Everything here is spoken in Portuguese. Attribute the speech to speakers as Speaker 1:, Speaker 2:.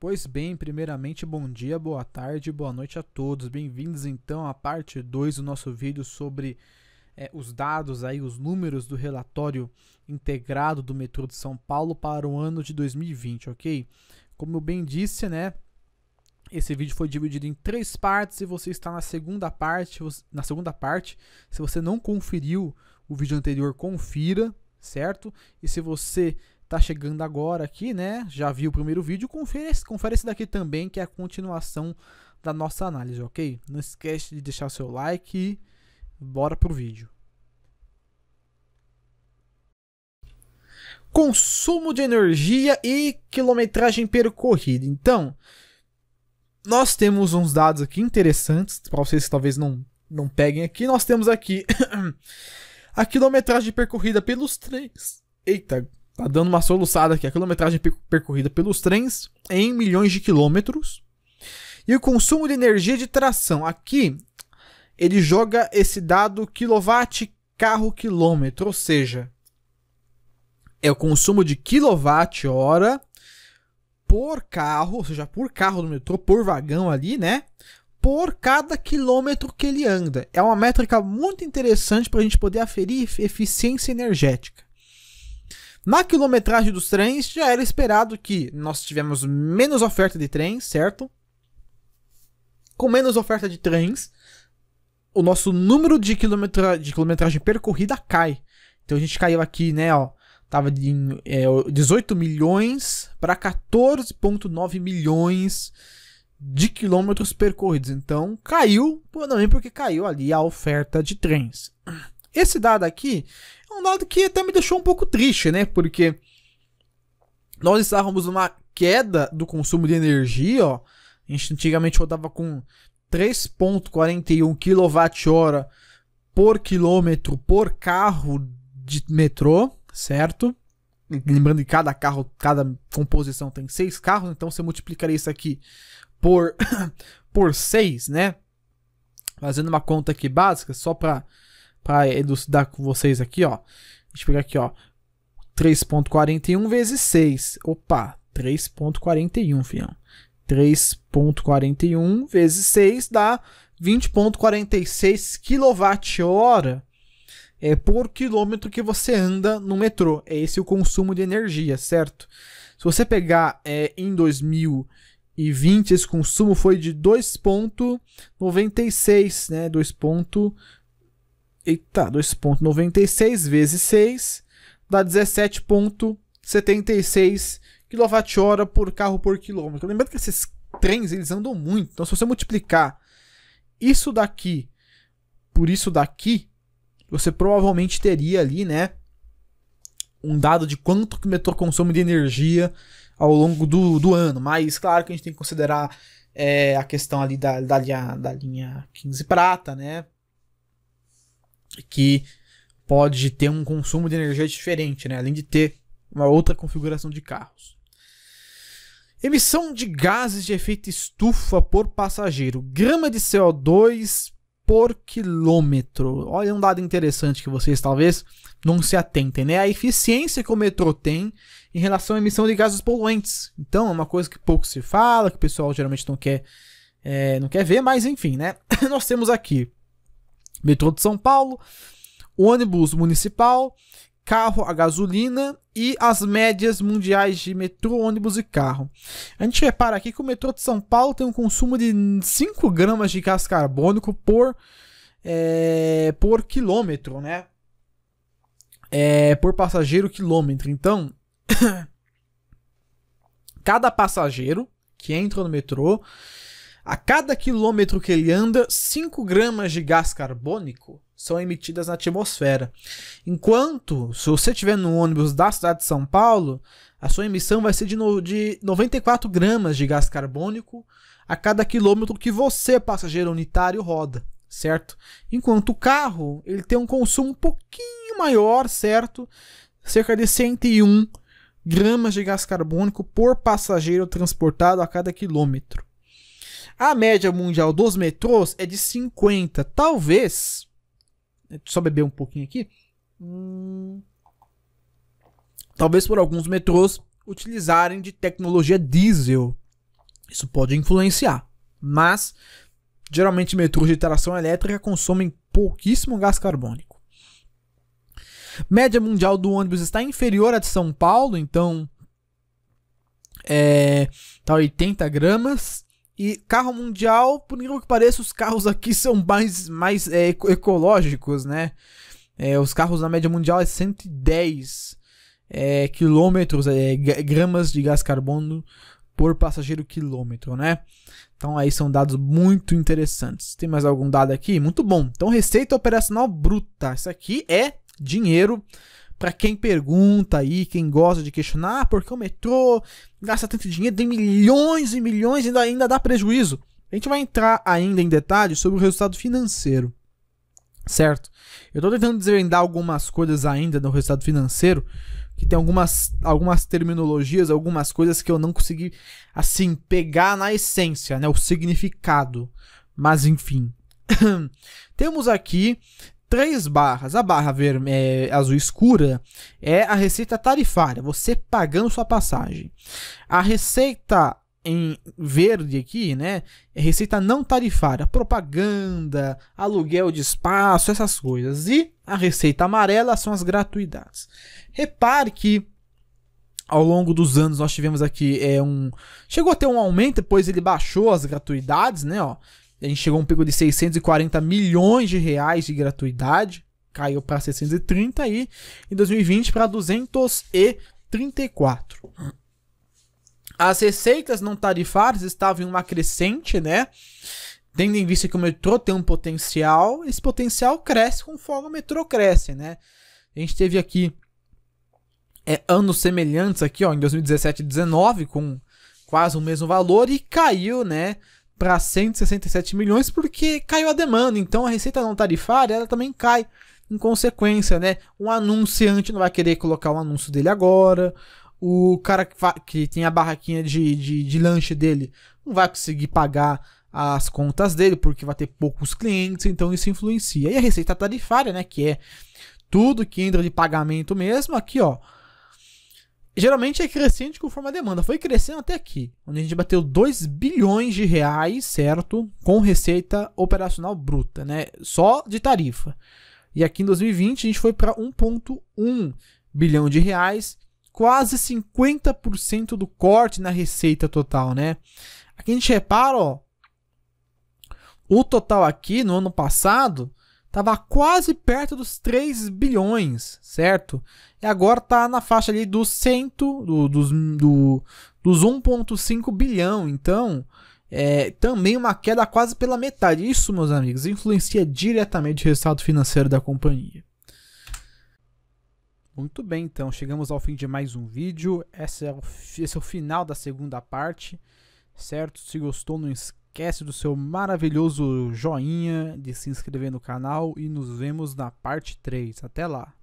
Speaker 1: Pois bem, primeiramente, bom dia, boa tarde, boa noite a todos. Bem-vindos então à parte 2 do nosso vídeo sobre é, os dados aí, os números do relatório integrado do metrô de São Paulo para o ano de 2020, ok? Como eu bem disse, né? Esse vídeo foi dividido em três partes e você está na segunda parte. Na segunda parte, se você não conferiu o vídeo anterior, confira, certo? E se você tá chegando agora aqui, né? Já viu o primeiro vídeo, confere, confere esse daqui também, que é a continuação da nossa análise, ok? Não esquece de deixar o seu like e bora pro vídeo. Consumo de energia e quilometragem percorrida. Então, nós temos uns dados aqui interessantes, para vocês que talvez não, não peguem aqui. Nós temos aqui a quilometragem percorrida pelos três. Eita, Tá dando uma soluçada aqui. A quilometragem percorrida pelos trens em milhões de quilômetros. E o consumo de energia de tração. Aqui ele joga esse dado quilowatt carro quilômetro, ou seja, é o consumo de quilowatt hora por carro, ou seja, por carro do metrô, por vagão ali, né? Por cada quilômetro que ele anda. É uma métrica muito interessante para a gente poder aferir eficiência energética. Na quilometragem dos trens, já era esperado que nós tivemos menos oferta de trens, certo? Com menos oferta de trens, o nosso número de, quilometra de quilometragem percorrida cai. Então a gente caiu aqui, né, ó. Tava de é, 18 milhões para 14,9 milhões de quilômetros percorridos. Então caiu, também porque caiu ali a oferta de trens. Esse dado aqui é um dado que até me deixou um pouco triste, né? Porque nós estávamos numa queda do consumo de energia, ó. A gente antigamente rodava com 3.41 kWh por quilômetro por carro de metrô, certo? Lembrando que cada carro, cada composição tem seis carros, então você multiplicaria isso aqui por por 6, né? Fazendo uma conta aqui básica, só para para elucidar com vocês aqui, ó. Deixa eu pegar aqui, ó. 3.41 vezes 6. Opa, 3.41, filhão. 3.41 vezes 6 dá 20.46 kWh é, por quilômetro que você anda no metrô. é esse o consumo de energia, certo? Se você pegar é, em 2020, esse consumo foi de 2,96, né? 2,96 Eita, 2,96 vezes 6 dá 17,76 kWh por carro por quilômetro. Lembrando que esses trens eles andam muito, então se você multiplicar isso daqui por isso daqui, você provavelmente teria ali, né, um dado de quanto que o metrô consome de energia ao longo do, do ano. Mas claro que a gente tem que considerar é, a questão ali da, da, linha, da linha 15 prata, né? que pode ter um consumo de energia diferente, né? Além de ter uma outra configuração de carros. Emissão de gases de efeito estufa por passageiro. Grama de CO2 por quilômetro. Olha um dado interessante que vocês talvez não se atentem, né? A eficiência que o metrô tem em relação à emissão de gases poluentes. Então, é uma coisa que pouco se fala, que o pessoal geralmente não quer, é, não quer ver, mas enfim, né? Nós temos aqui metrô de São Paulo, ônibus municipal, carro a gasolina e as médias mundiais de metrô, ônibus e carro. A gente repara aqui que o metrô de São Paulo tem um consumo de 5 gramas de gás carbônico por, é, por quilômetro, né? É, por passageiro quilômetro. Então, cada passageiro que entra no metrô a cada quilômetro que ele anda, 5 gramas de gás carbônico são emitidas na atmosfera. Enquanto, se você estiver no ônibus da cidade de São Paulo, a sua emissão vai ser de, no, de 94 gramas de gás carbônico a cada quilômetro que você, passageiro unitário, roda, certo? Enquanto o carro, ele tem um consumo um pouquinho maior, certo? Cerca de 101 gramas de gás carbônico por passageiro transportado a cada quilômetro. A média mundial dos metrôs é de 50. Talvez. Deixa eu só beber um pouquinho aqui. Hum, talvez por alguns metrôs utilizarem de tecnologia diesel. Isso pode influenciar. Mas, geralmente, metrôs de tração elétrica consomem pouquíssimo gás carbônico. Média mundial do ônibus está inferior à de São Paulo, então. É, tá 80 gramas e carro mundial, por incrível que pareça, os carros aqui são mais, mais é, ecológicos, né? É, os carros na média mundial é 110 é, quilômetros, é, gramas de gás carbono por passageiro quilômetro, né? Então aí são dados muito interessantes. Tem mais algum dado aqui? Muito bom. Então receita operacional bruta. Isso aqui é dinheiro para quem pergunta aí, quem gosta de questionar, ah, que o metrô gasta tanto dinheiro, tem milhões e milhões e ainda, ainda dá prejuízo. A gente vai entrar ainda em detalhes sobre o resultado financeiro, certo? Eu estou tentando desvendar algumas coisas ainda no resultado financeiro, que tem algumas, algumas terminologias, algumas coisas que eu não consegui, assim, pegar na essência, né? O significado. Mas, enfim. Temos aqui três barras. A barra vermelha, é, azul escura é a receita tarifária, você pagando sua passagem. A receita em verde aqui, né? É receita não tarifária, propaganda, aluguel de espaço, essas coisas. E a receita amarela são as gratuidades. Repare que ao longo dos anos nós tivemos aqui é um chegou a ter um aumento, depois ele baixou as gratuidades, né, ó. A gente chegou a um pico de 640 milhões de reais de gratuidade, caiu para 630 e em 2020 para 234. As receitas não tarifárias estavam em uma crescente, né? Tendo em vista que o metrô tem um potencial, esse potencial cresce conforme o metrô cresce, né? A gente teve aqui é, anos semelhantes aqui, ó, em 2017 e 2019, com quase o mesmo valor e caiu, né? para 167 milhões porque caiu a demanda, então a receita não tarifária ela também cai em consequência, né? Um anunciante não vai querer colocar o anúncio dele agora, o cara que, que tem a barraquinha de, de, de lanche dele não vai conseguir pagar as contas dele porque vai ter poucos clientes, então isso influencia. E a receita tarifária, né, que é tudo que entra de pagamento mesmo, aqui ó, geralmente é crescente conforme a demanda. Foi crescendo até aqui, onde a gente bateu 2 bilhões de reais, certo? Com receita operacional bruta, né? Só de tarifa. E aqui em 2020 a gente foi para 1.1 bilhão de reais, quase 50% do corte na receita total, né? Aqui a gente repara, ó, o total aqui no ano passado estava quase perto dos 3 bilhões, certo? E agora está na faixa ali dos 100, do, dos, do, dos 1,5 bilhão. Então, é, também uma queda quase pela metade. Isso, meus amigos, influencia diretamente o resultado financeiro da companhia. Muito bem, então, chegamos ao fim de mais um vídeo. Esse é o, esse é o final da segunda parte, certo? Se gostou, não esqueça esquece do seu maravilhoso joinha, de se inscrever no canal e nos vemos na parte 3. Até lá!